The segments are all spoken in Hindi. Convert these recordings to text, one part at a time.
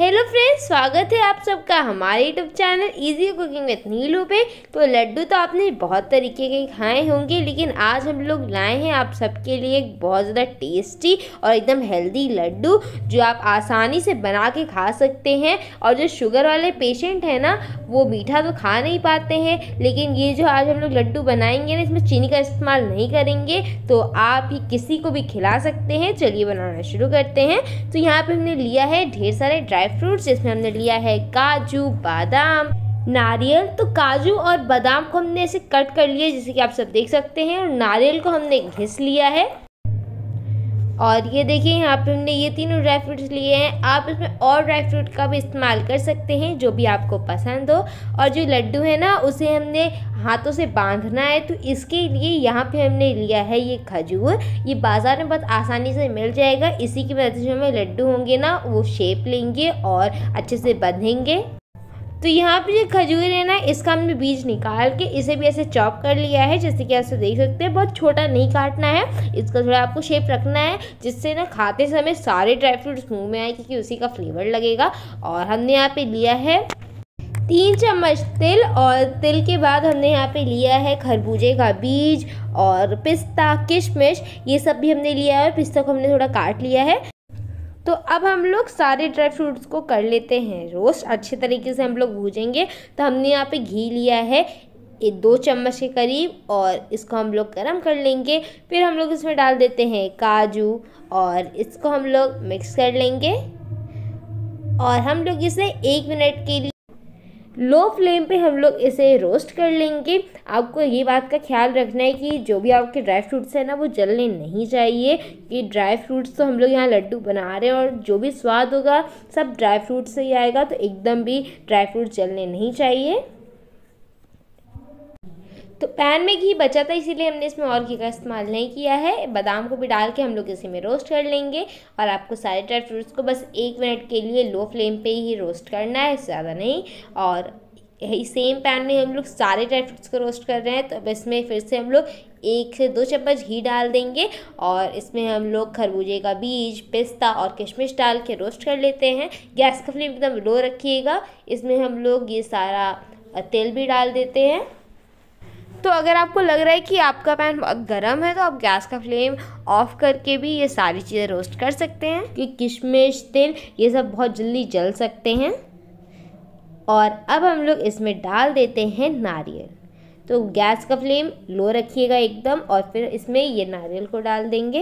हेलो फ्रेंड्स स्वागत है आप सबका हमारे YouTube channel easy cooking with Neelu पे तो लड्डू तो आपने बहुत तरीके के खाए होंगे लेकिन आज हम लोग लाए हैं आप सबके लिए एक बहुत ज़्यादा टेस्टी और एकदम हेल्दी लड्डू जो आप आसानी से बना के खा सकते हैं और जो शुगर वाले पेशेंट हैं ना वो मीठा तो खा नहीं पाते हैं लेकिन ये जो आज हम लोग लड्डू बनाएंगे ना इसमें चीनी का इस्तेमाल नहीं करेंगे तो आप ही किसी को भी खिला सकते हैं चलिए बनाना शुरू करते हैं तो यहाँ पर हमने लिया है ढेर सारे ड्राई ड्राई फ्रूट्स जिसमें हमने लिया है काजू बादाम नारियल तो काजू और बादाम को हमने ऐसे कट कर लिए जैसे कि आप सब देख सकते हैं और नारियल को हमने घिस लिया है और ये देखिए यहाँ पे हमने ये तीनों ड्राई फ्रूट्स लिए हैं आप इसमें और ड्राई फ्रूट का भी इस्तेमाल कर सकते हैं जो भी आपको पसंद हो और जो लड्डू है ना उसे हमने हाथों से बांधना है तो इसके लिए यहाँ पे हमने लिया है ये खजूर ये बाज़ार में बहुत आसानी से मिल जाएगा इसी की वजह से जो हमें लड्डू होंगे ना वो शेप लेंगे और अच्छे से बंधेंगे तो यहाँ पे जो खजूर है ना इसका हमने बीज निकाल के इसे भी ऐसे चॉप कर लिया है जैसे कि आप देख सकते हैं बहुत छोटा नहीं काटना है इसका थोड़ा आपको शेप रखना है जिससे ना खाते समय सारे ड्राई फ्रूट्स मुँह में आए क्योंकि उसी का फ्लेवर लगेगा और हमने यहाँ पे लिया है तीन चम्मच तिल और तिल के बाद हमने यहाँ पे लिया है खरबूजे का बीज और पिस्ता किशमिश ये सब भी हमने लिया है पिस्ता को हमने थोड़ा काट लिया है तो अब हम लोग सारे ड्राई फ्रूट्स को कर लेते हैं रोस्ट अच्छे तरीके से हम लोग भूजेंगे तो हमने यहाँ पे घी लिया है ये दो चम्मच के करीब और इसको हम लोग गर्म कर लेंगे फिर हम लोग इसमें डाल देते हैं काजू और इसको हम लोग मिक्स कर लेंगे और हम लोग इसे एक मिनट के लिए लो फ्लेम पे हम लोग इसे रोस्ट कर लेंगे आपको ये बात का ख्याल रखना है कि जो भी आपके ड्राई फ्रूट्स हैं ना वो जलने नहीं चाहिए कि ड्राई फ्रूट्स तो हम लोग यहाँ लड्डू बना रहे हैं और जो भी स्वाद होगा सब ड्राई फ्रूट्स से ही आएगा तो एकदम भी ड्राई फ्रूट जलने नहीं चाहिए तो पैन में घी बचा था इसीलिए हमने इसमें और घी का इस्तेमाल नहीं किया है बादाम को भी डाल के हम लोग इसी में रोस्ट कर लेंगे और आपको सारे ड्राई फ्रूट्स को बस एक मिनट के लिए लो फ्लेम पे ही रोस्ट करना है ज़्यादा नहीं और यही सेम पैन में हम लोग सारे ड्राई फ्रूट्स को रोस्ट कर रहे हैं तो अब इसमें फिर से हम लोग एक से दो चम्मच घी डाल देंगे और इसमें हम लोग खरबूजे का बीज पिस्ता और किशमिश डाल के रोस्ट कर लेते हैं गैस का फ्लेम एकदम लो रखिएगा इसमें हम लोग ये सारा तेल भी डाल देते हैं तो अगर आपको लग रहा है कि आपका पैन बहुत गर्म है तो आप गैस का फ्लेम ऑफ करके भी ये सारी चीज़ें रोस्ट कर सकते हैं कि किशमिश तिल ये सब बहुत जल्दी जल सकते हैं और अब हम लोग इसमें डाल देते हैं नारियल तो गैस का फ्लेम लो रखिएगा एकदम और फिर इसमें ये नारियल को डाल देंगे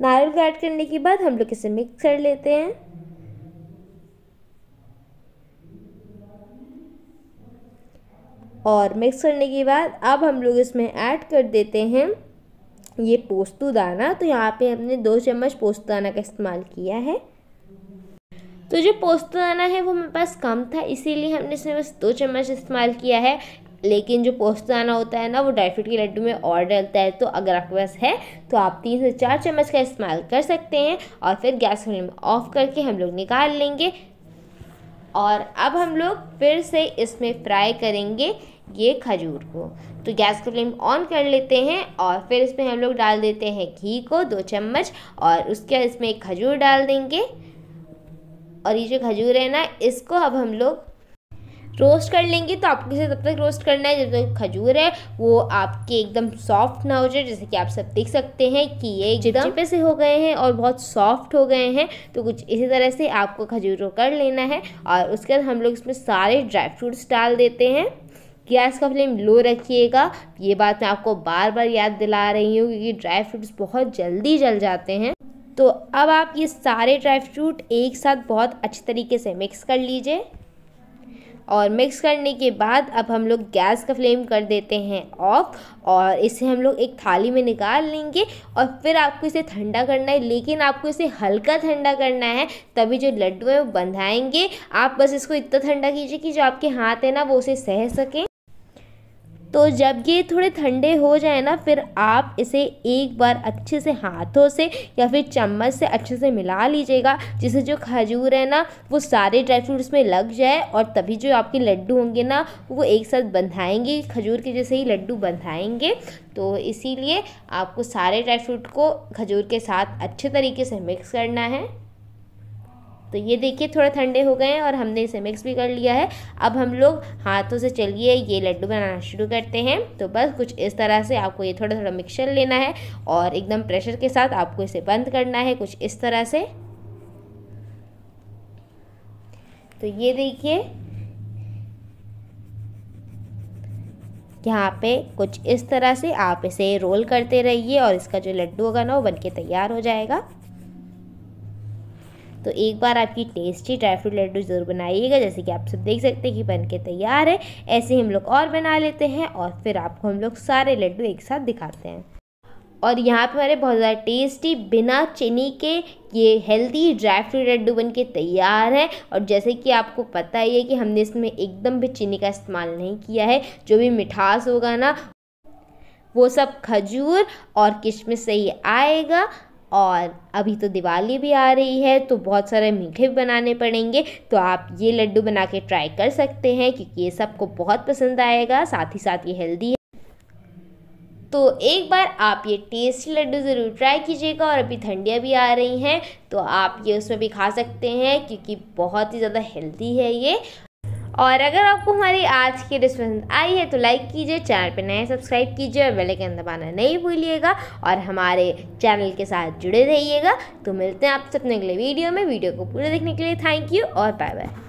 नारियल को ऐड करने के बाद हम लोग इसे मिक्स कर लेते हैं और मिक्स करने के बाद अब हम लोग इसमें ऐड कर देते हैं ये पोस्तू दाना तो यहाँ पे हमने दो चम्मच पोस्तू दाना का इस्तेमाल किया है तो जो पोस्तू दाना है वो मेरे पास कम था इसीलिए हमने इसमें बस दो चम्मच इस्तेमाल किया है लेकिन जो पोस्तू दाना होता है ना वो ड्राई फ्रूट के लड्डू में और डलता है तो अगर आपके पास है तो आप तीन से चार चम्मच का इस्तेमाल कर सकते हैं और फिर गैस फ्लेम ऑफ करके हम लोग निकाल लेंगे और अब हम लोग फिर से इसमें फ्राई करेंगे ये खजूर को तो गैस को फ्लेम ऑन कर लेते हैं और फिर इसमें हम लोग डाल देते हैं घी को दो चम्मच और उसके बाद इसमें खजूर डाल देंगे और ये जो खजूर है ना इसको अब हम लोग रोस्ट कर लेंगे तो आपको इसे तब तक रोस्ट करना है जब तक खजूर है वो आपके एकदम सॉफ्ट ना हो जाए जैसे कि आप सब देख सकते हैं कि ये चिपचिपे से हो गए हैं और बहुत सॉफ्ट हो गए हैं तो कुछ इसी तरह से आपको खजूर को कर लेना है और उसके बाद हम लोग इसमें सारे ड्राई फ्रूट्स डाल देते हैं गैस का फ्लेम लो रखिएगा ये बात मैं आपको बार बार याद दिला रही हूँ क्योंकि ड्राई फ्रूट्स बहुत जल्दी जल जाते हैं तो अब आप ये सारे ड्राई फ्रूट एक साथ बहुत अच्छे तरीके से मिक्स कर लीजिए और मिक्स करने के बाद अब हम लोग गैस का फ्लेम कर देते हैं ऑफ और इसे हम लोग एक थाली में निकाल लेंगे और फिर आपको इसे ठंडा करना है लेकिन आपको इसे हल्का ठंडा करना है तभी जो लड्डू है वो बंधाएंगे आप बस इसको इतना ठंडा कीजिए कि जो आपके हाथ है ना वो उसे सह सकें तो जब ये थोड़े ठंडे हो जाए ना फिर आप इसे एक बार अच्छे से हाथों से या फिर चम्मच से अच्छे से मिला लीजिएगा जिससे जो खजूर है ना वो सारे ड्राई फ्रूट्स में लग जाए और तभी जो आपके लड्डू होंगे ना वो एक साथ बंधाएंगे खजूर के जैसे ही लड्डू बंधाएंगे तो इसीलिए आपको सारे ड्राई फ्रूट को खजूर के साथ अच्छे तरीके से मिक्स करना है तो ये देखिए थोड़ा ठंडे हो गए हैं और हमने इसे मिक्स भी कर लिया है अब हम लोग हाथों से चलिए ये लड्डू बनाना शुरू करते हैं तो बस कुछ इस तरह से आपको ये थोड़ा थोड़ा मिक्सचर लेना है और एकदम प्रेशर के साथ आपको इसे बंद करना है कुछ इस तरह से तो ये देखिए यहाँ पे कुछ इस तरह से आप इसे रोल करते रहिए और इसका जो लड्डू होगा ना वो बन के तैयार हो जाएगा तो एक बार आपकी टेस्टी ड्राई फ्रूट लड्डू ज़रूर बनाइएगा जैसे कि आप सब देख सकते हैं कि बन के तैयार है ऐसे ही हम लोग और बना लेते हैं और फिर आपको हम लोग सारे लड्डू एक साथ दिखाते हैं और यहाँ पे हमारे बहुत ज़्यादा टेस्टी बिना चीनी के ये हेल्दी ड्राई फ्रूट लड्डू बन के तैयार है और जैसे कि आपको पता ही है कि हमने इसमें एकदम भी चीनी का इस्तेमाल नहीं किया है जो भी मिठास होगा ना वो सब खजूर और किशमिश से ही आएगा और अभी तो दिवाली भी आ रही है तो बहुत सारे मीठे भी बनाने पड़ेंगे तो आप ये लड्डू बना के ट्राई कर सकते हैं क्योंकि ये सबको बहुत पसंद आएगा साथ ही साथ ये हेल्दी है तो एक बार आप ये टेस्टी लड्डू ज़रूर ट्राई कीजिएगा और अभी ठंडियाँ भी आ रही हैं तो आप ये उसमें भी खा सकते हैं क्योंकि बहुत ही ज़्यादा हेल्दी है ये और अगर आपको हमारी आज की डिश पसंद आई है तो लाइक कीजिए चैनल पर नए सब्सक्राइब कीजिए और बेलाइकन दबाना नहीं भूलिएगा और हमारे चैनल के साथ जुड़े रहिएगा तो मिलते हैं आपसे अपने अगले वीडियो में वीडियो को पूरा देखने के लिए थैंक यू और बाय बाय